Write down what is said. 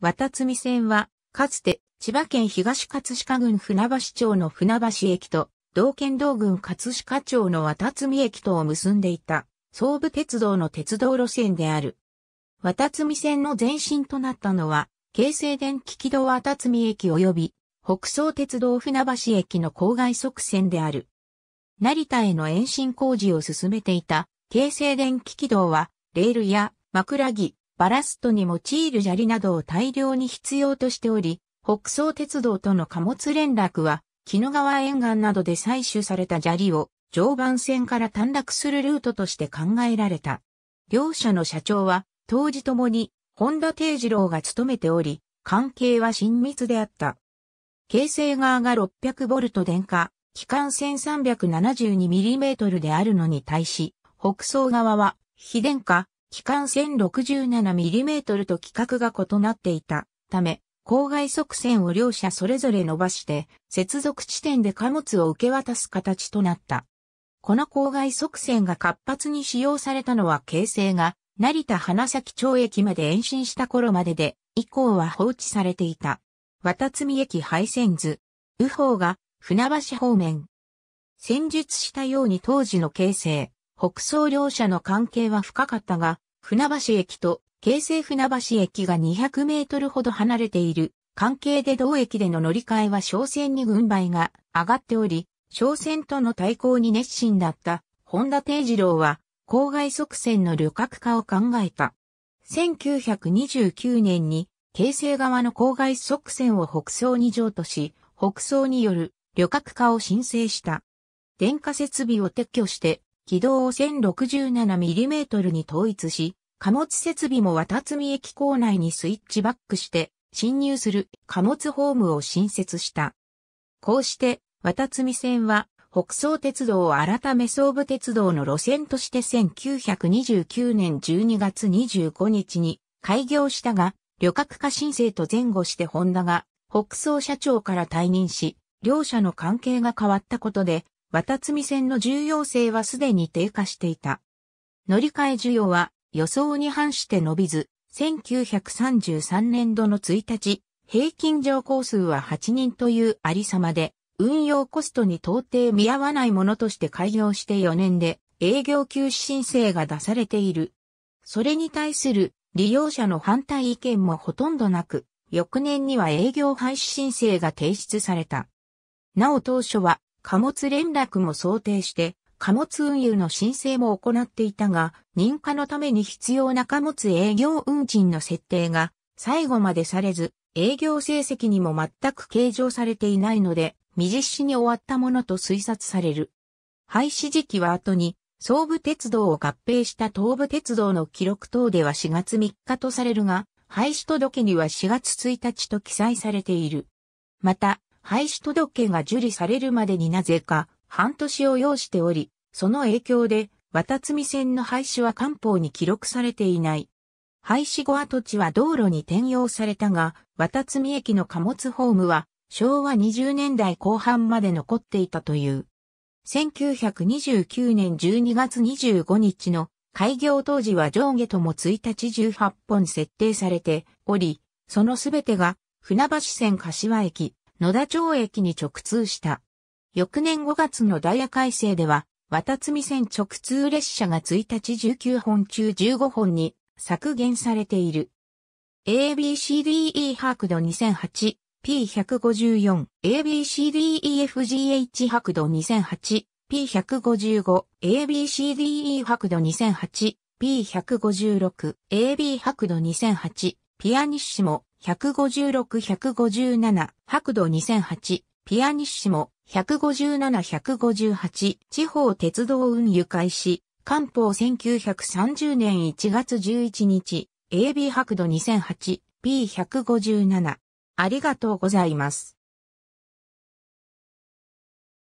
渡積線は、かつて千葉県東葛飾郡船橋町の船橋駅と、道県道郡葛飾町の渡積駅とを結んでいた、総武鉄道の鉄道路線である。渡積線の前身となったのは、京成電気軌道渡積駅及び、北総鉄道船橋駅の郊外側線である。成田への延伸工事を進めていた、京成電気軌道は、レールや、枕木、バラストに用いる砂利などを大量に必要としており、北総鉄道との貨物連絡は、木の川沿岸などで採取された砂利を常磐線から短絡するルートとして考えられた。両社の社長は、当時ともに、本田定次郎が務めており、関係は親密であった。形成側が600ボルト電化、機関線 372mm であるのに対し、北総側は、非電化、機関 1067mm と規格が異なっていたため、郊外側線を両者それぞれ伸ばして、接続地点で貨物を受け渡す形となった。この郊外側線が活発に使用されたのは形成が、成田花咲町駅まで延伸した頃までで、以降は放置されていた。渡積駅廃線図。右方が船橋方面。戦術したように当時の形成。北総両社の関係は深かったが、船橋駅と京成船橋駅が200メートルほど離れている関係で同駅での乗り換えは商船に軍配が上がっており、商船との対抗に熱心だった本田定次郎は郊外側線の旅客化を考えた。1929年に京成側の郊外側線を北総に譲渡し、北総による旅客化を申請した。電化設備を撤去して軌道を 1067mm に統一し、貨物設備も渡積駅構内にスイッチバックして侵入する貨物ホームを新設した。こうして渡積線は北総鉄道を改め総武鉄道の路線として1929年12月25日に開業したが、旅客化申請と前後してホンダが北総社長から退任し、両者の関係が変わったことで渡積線の重要性はすでに低下していた。乗り換え需要は予想に反して伸びず、1933年度の1日、平均乗降数は8人というありさまで、運用コストに到底見合わないものとして開業して4年で営業休止申請が出されている。それに対する利用者の反対意見もほとんどなく、翌年には営業廃止申請が提出された。なお当初は貨物連絡も想定して、貨物運輸の申請も行っていたが、認可のために必要な貨物営業運賃の設定が最後までされず、営業成績にも全く計上されていないので、未実施に終わったものと推察される。廃止時期は後に、総武鉄道を合併した東武鉄道の記録等では4月3日とされるが、廃止届には4月1日と記載されている。また、廃止届が受理されるまでになぜか半年を要しており、その影響で、渡積線の廃止は官報に記録されていない。廃止後跡地は道路に転用されたが、渡積駅の貨物ホームは昭和20年代後半まで残っていたという。1929年12月25日の開業当時は上下とも1日18本設定されており、そのすべてが船橋線柏駅、野田町駅に直通した。翌年5月のダイヤ改正では、渡積線直通列車が1日19本中15本に削減されている。ABCDE 白度 2008P154、ABCDEFGH 白度 2008P155、ABCDE 白度 2008P156、AB 白度2008、ピアニッシモ、156-157、白土2008、ピアニッシモ、157-158、地方鉄道運輸開始、官報1930年1月11日、AB 白土2008、b 1 5 7ありがとうございます。